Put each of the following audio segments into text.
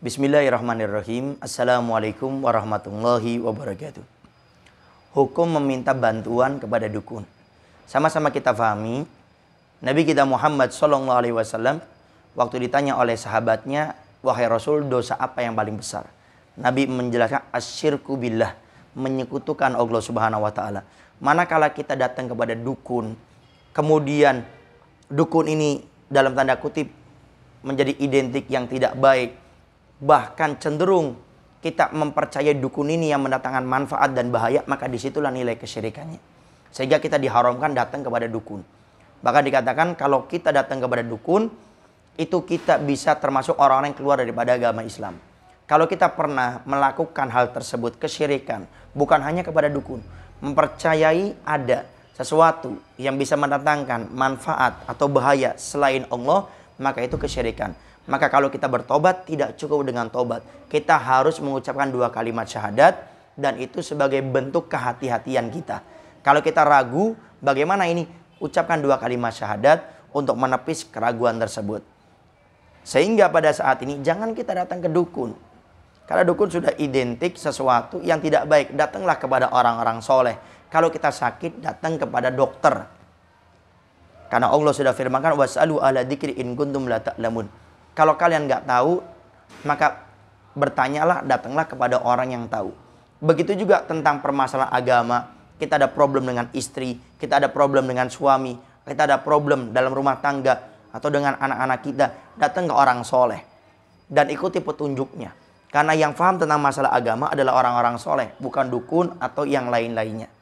Bismillahirrahmanirrahim. Assalamualaikum warahmatullahi wabarakatuh. Hukum meminta bantuan kepada dukun. Sama-sama kita fahami, Nabi kita Muhammad Shallallahu Alaihi Wasallam waktu ditanya oleh sahabatnya, wahai Rasul, dosa apa yang paling besar? Nabi menjelaskan asyirku billah, menyekutukan Allah Subhanahu Wa Taala. Manakala kita datang kepada dukun, kemudian dukun ini dalam tanda kutip menjadi identik yang tidak baik bahkan cenderung kita mempercayai dukun ini yang mendatangkan manfaat dan bahaya, maka disitulah nilai kesyirikannya. Sehingga kita diharamkan datang kepada dukun. Bahkan dikatakan kalau kita datang kepada dukun, itu kita bisa termasuk orang-orang yang keluar daripada agama Islam. Kalau kita pernah melakukan hal tersebut, kesyirikan, bukan hanya kepada dukun, mempercayai ada sesuatu yang bisa mendatangkan manfaat atau bahaya selain Allah, maka itu kesyirikan. Maka kalau kita bertobat tidak cukup dengan tobat. Kita harus mengucapkan dua kalimat syahadat dan itu sebagai bentuk kehati-hatian kita. Kalau kita ragu, bagaimana ini? Ucapkan dua kalimat syahadat untuk menepis keraguan tersebut. Sehingga pada saat ini jangan kita datang ke dukun. Karena dukun sudah identik sesuatu yang tidak baik. Datanglah kepada orang-orang soleh. Kalau kita sakit, datang kepada dokter. Karena Allah sudah firmankan, Was'alu kalau kalian nggak tahu, maka bertanyalah, datanglah kepada orang yang tahu. Begitu juga tentang permasalahan agama, kita ada problem dengan istri, kita ada problem dengan suami, kita ada problem dalam rumah tangga atau dengan anak-anak kita, datang ke orang soleh dan ikuti petunjuknya. Karena yang paham tentang masalah agama adalah orang-orang soleh, bukan dukun atau yang lain-lainnya.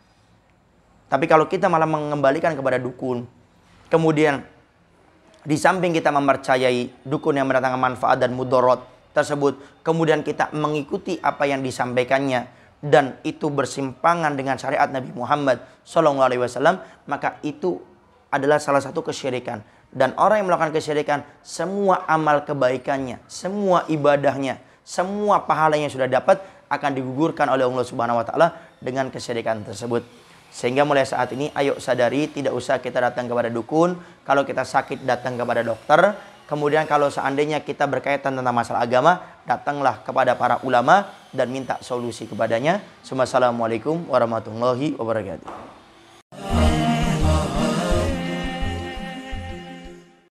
Tapi kalau kita malah mengembalikan kepada dukun, kemudian di samping kita mempercayai dukun yang mendatangkan manfaat dan mudorot tersebut, kemudian kita mengikuti apa yang disampaikannya dan itu bersimpangan dengan syariat Nabi Muhammad Shallallahu maka itu adalah salah satu kesyirikan. Dan orang yang melakukan kesyirikan, semua amal kebaikannya, semua ibadahnya, semua pahalanya yang sudah dapat akan digugurkan oleh Allah Subhanahu wa taala dengan kesyirikan tersebut. Sehingga mulai saat ini ayo sadari tidak usah kita datang kepada dukun, kalau kita sakit datang kepada dokter, kemudian kalau seandainya kita berkaitan tentang masalah agama, datanglah kepada para ulama dan minta solusi kepadanya. Assalamualaikum warahmatullahi wabarakatuh.